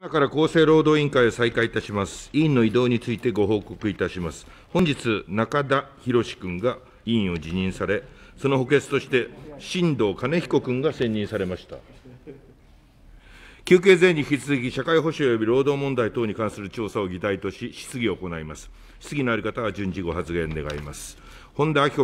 今から厚生労働委員会を再開いたします。委員の移動についてご報告いたします。本日、中田博君が委員を辞任され、その補欠として、新藤兼彦君が選任されました。休憩前に引き続き、社会保障及び労働問題等に関する調査を議題とし、質疑を行います。質疑のある方は順次ご発言願います。本田明子